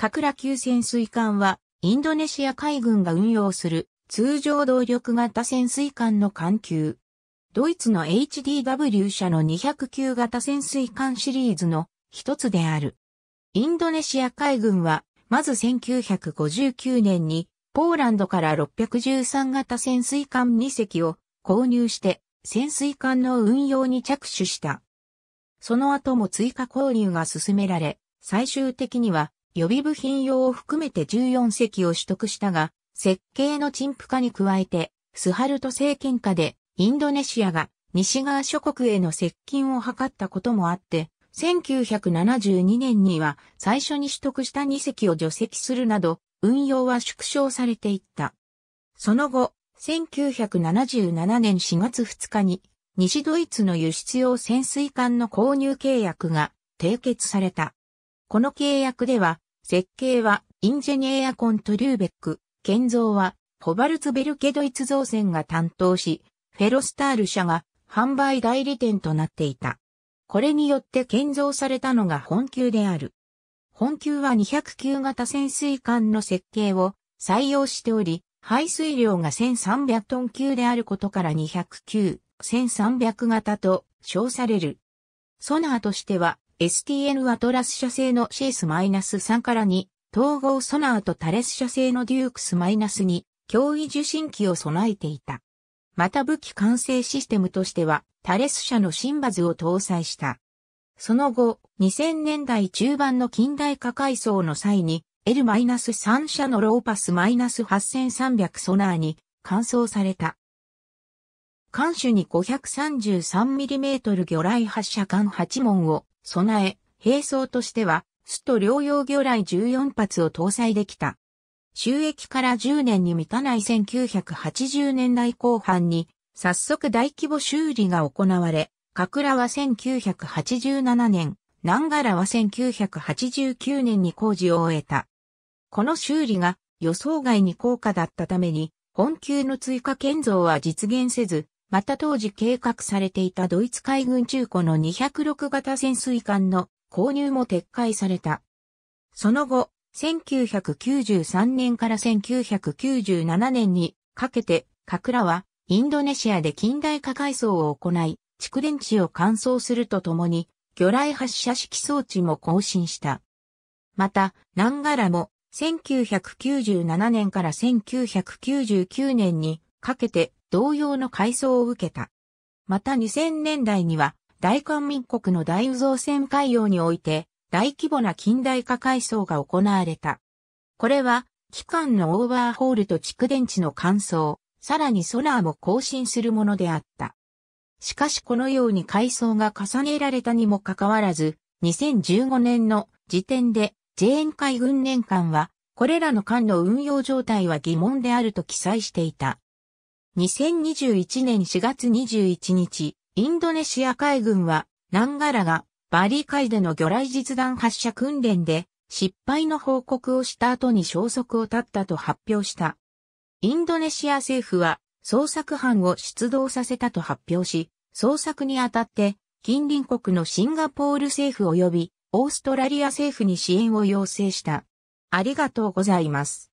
カクラ級潜水艦は、インドネシア海軍が運用する通常動力型潜水艦の艦級。ドイツの HDW 社の209型潜水艦シリーズの一つである。インドネシア海軍は、まず1959年に、ポーランドから613型潜水艦2隻を購入して、潜水艦の運用に着手した。その後も追加購入が進められ、最終的には予備部品用を含めて14隻を取得したが、設計の陳腐化に加えて、スハルト政権下でインドネシアが西側諸国への接近を図ったこともあって、1972年には最初に取得した2隻を除籍するなど、運用は縮小されていった。その後、1977年4月2日に、西ドイツの輸出用潜水艦の購入契約が締結された。この契約では、設計はインジェニエアコントリューベック、建造はホバルツベルケドイツ造船が担当し、フェロスタール社が販売代理店となっていた。これによって建造されたのが本級である。本級は209型潜水艦の設計を採用しており、排水量が1300トン級であることから209、1300型と称される。ソナーとしては STN はトラス社製のシース -3 から2、統合ソナーとタレス社製のデュークス -2、脅威受信機を備えていた。また武器完成システムとしては、タレス社のシンバズを搭載した。その後、2000年代中盤の近代化改装の際に、L-3 社のローパス -8300 ソナーに完装された。艦首に 533mm 魚雷発射管8門を備え、兵装としては、スト療養魚雷14発を搭載できた。収益から10年に満たない1980年代後半に、早速大規模修理が行われ、カクラは1987年、ナンガラは1989年に工事を終えた。この修理が予想外に高価だったために、本級の追加建造は実現せず、また当時計画されていたドイツ海軍中古の206型潜水艦の購入も撤回された。その後、1993年から1997年にかけて、カクラはインドネシアで近代化改装を行い、蓄電池を乾燥するとともに、魚雷発射式装置も更新した。また、ナンガラも1997年から1999年にかけて同様の改装を受けた。また2000年代には、大韓民国の大宇造船海洋において、大規模な近代化改装が行われた。これは、機関のオーバーホールと蓄電池の乾燥、さらにソナーも更新するものであった。しかしこのように改装が重ねられたにもかかわらず、2015年の時点で、ーン海軍年間は、これらの艦の運用状態は疑問であると記載していた。2021年4月21日、インドネシア海軍は、ナンガラがバリ海での魚雷実弾発射訓練で、失敗の報告をした後に消息を絶ったと発表した。インドネシア政府は、捜索班を出動させたと発表し、捜索にあたって、近隣国のシンガポール政府及び、オーストラリア政府に支援を要請した。ありがとうございます。